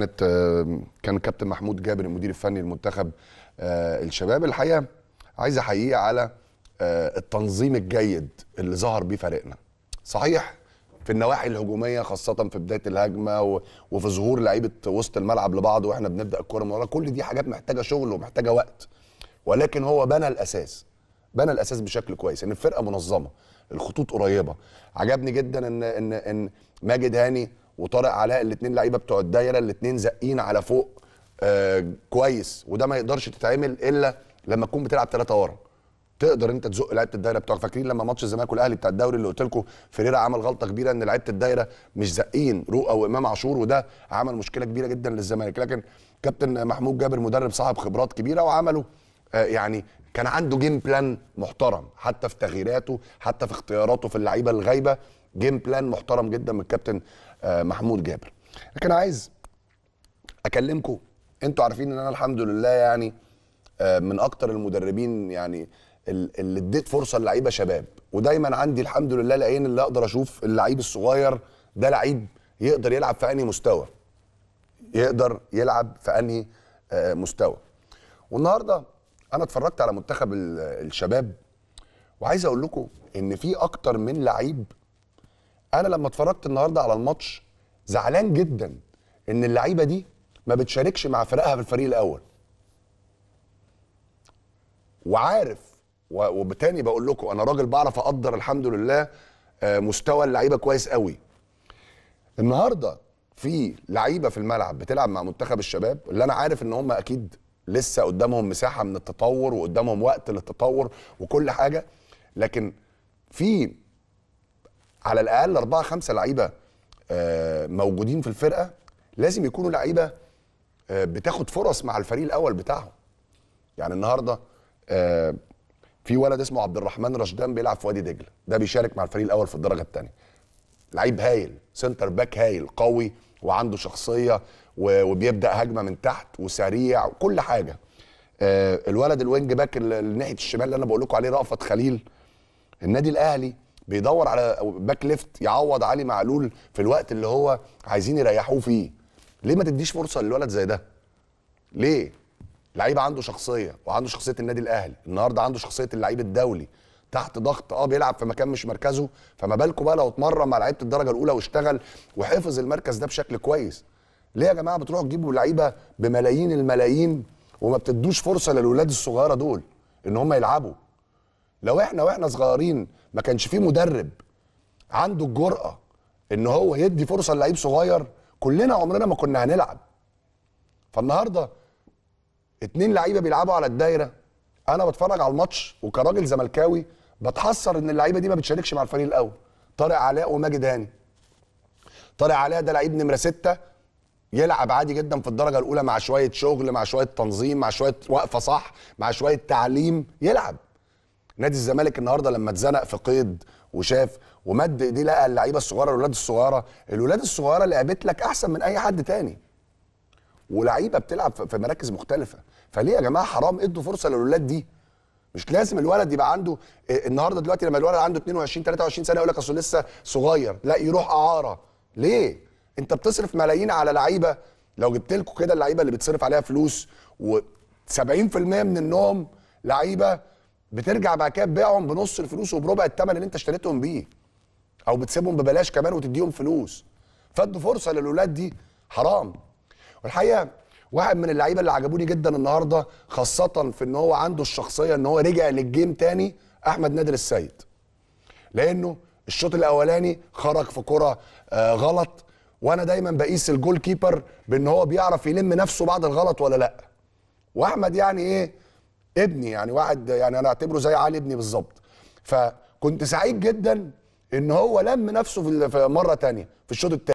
كانت آه، كان كابتن محمود جابر المدير الفني لمنتخب آه، الشباب الحقيقه عايز احييه على آه، التنظيم الجيد اللي ظهر بيه فريقنا صحيح في النواحي الهجوميه خاصه في بدايه الهجمه وفي ظهور لعيبه وسط الملعب لبعض واحنا بنبدا الكوره من ورا كل دي حاجات محتاجه شغل ومحتاجه وقت ولكن هو بنى الاساس بنى الاساس بشكل كويس ان الفرقه منظمه الخطوط قريبه عجبني جدا ان ان ان ماجد هاني وطارق علاء الاثنين لعيبه بتوع الدايره الاثنين زقين على فوق آه كويس وده ما يقدرش تتعمل الا لما تكون بتلعب ثلاثه ورا تقدر انت تزق لعيبه الدايره بتوعك فاكرين لما ماتش الزمالك والاهلي بتاع الدوري اللي قلت لكم فريرا عمل غلطه كبيره ان لعيبه الدايره مش زقين رؤى وامام عاشور وده عمل مشكله كبيره جدا للزمالك لكن كابتن محمود جابر مدرب صاحب خبرات كبيره وعمله آه يعني كان عنده جيم بلان محترم حتى في تغييراته حتى في اختياراته في اللعيبه الغايبه جيم بلان محترم جدا من الكابتن آه، محمود جابر لكن عايز اكلمكم انتوا عارفين ان انا الحمد لله يعني آه، من اكتر المدربين يعني اللي اديت فرصه للعيبه شباب ودايما عندي الحمد لله العين اللي اقدر اشوف اللعيب الصغير ده لعيب يقدر يلعب في انهي مستوى يقدر يلعب في انهي آه، مستوى والنهارده انا اتفرجت على منتخب الشباب وعايز اقول لكم ان في اكتر من لعيب انا لما اتفرجت النهارده على الماتش زعلان جدا ان اللعيبه دي ما بتشاركش مع فرقها في الفريق الاول وعارف وبتاني بقول لكم انا راجل بعرف اقدر الحمد لله آه، مستوى اللعيبه كويس قوي النهارده في لعيبه في الملعب بتلعب مع منتخب الشباب اللي انا عارف ان هم اكيد لسه قدامهم مساحه من التطور وقدامهم وقت للتطور وكل حاجه لكن في على الاقل اربعه خمسه لعيبه آه، موجودين في الفرقه لازم يكونوا لعيبه آه، بتاخد فرص مع الفريق الاول بتاعهم يعني النهارده آه، في ولد اسمه عبد الرحمن رشدان بيلعب في وادي دجله ده بيشارك مع الفريق الاول في الدرجه الثانيه لعيب هايل سنتر باك هايل قوي وعنده شخصيه وبيبدا هجمه من تحت وسريع وكل حاجه الولد الوينج باك ناحيه الشمال اللي انا بقول لكم عليه رأفت خليل النادي الاهلي بيدور على باك ليفت يعوض علي معلول في الوقت اللي هو عايزين يريحوه فيه ليه ما تديش فرصه للولد زي ده ليه لعيب عنده شخصيه وعنده شخصيه النادي الاهلي النهارده عنده شخصيه اللعيب الدولي تحت ضغط اه بيلعب في مكان مش مركزه فما بالكم بقى لو اتمرن مع لعيبه الدرجه الاولى واشتغل وحفظ المركز ده بشكل كويس ليه يا جماعه بتروحوا تجيبوا لعيبه بملايين الملايين وما بتدوش فرصه للولاد الصغيره دول ان هم يلعبوا لو احنا واحنا صغيرين ما كانش فيه مدرب عنده الجرأه ان هو يدي فرصه للعيب صغير كلنا عمرنا ما كنا هنلعب فالنهارده اتنين لعيبه بيلعبوا على الدايره انا بتفرج على الماتش وكراجل زملكاوي بتحسر ان اللعيبه دي ما بتشاركش مع الفريق الاول طارق علاء وماجد هاني طارق علاء ده لعيب نمره ستة يلعب عادي جدا في الدرجه الاولى مع شويه شغل مع شويه تنظيم مع شويه وقفه صح مع شويه تعليم يلعب نادي الزمالك النهارده لما اتزنق في قيد وشاف ومد ايديه لقى اللعيبه الصغيره الاولاد الصغيره الاولاد الصغيره لعبت لك احسن من اي حد تاني ولعيبه بتلعب في مراكز مختلفه فليه يا جماعه حرام ادوا فرصه للولاد دي مش لازم الولد يبقى عنده آه، النهارده دلوقتي لما الولد عنده 22 23 سنه يقول لك اصل لسه صغير لا يروح اعاره ليه انت بتصرف ملايين على لعيبه لو جبت لكم كده اللعيبه اللي بتصرف عليها فلوس و 70% منهم لعيبه بترجع بعد كده تبيعهم بنص الفلوس وبربع الثمن اللي انت اشتريتهم بيه او بتسيبهم ببلاش كمان وتديهم فلوس فادوا فرصه للاولاد دي حرام والحقيقه واحد من اللعيبه اللي عجبوني جدا النهارده خاصه في ان هو عنده الشخصيه ان هو رجع للجيم تاني احمد نادر السيد لانه الشوط الاولاني خرج في كره آه غلط وانا دايما بقيس الجول كيبر بان هو بيعرف يلم نفسه بعد الغلط ولا لا واحمد يعني ايه ابني يعني واحد يعني انا اعتبره زي علي ابني بالظبط فكنت سعيد جدا ان هو لم نفسه في مره تانية في الشوط الثاني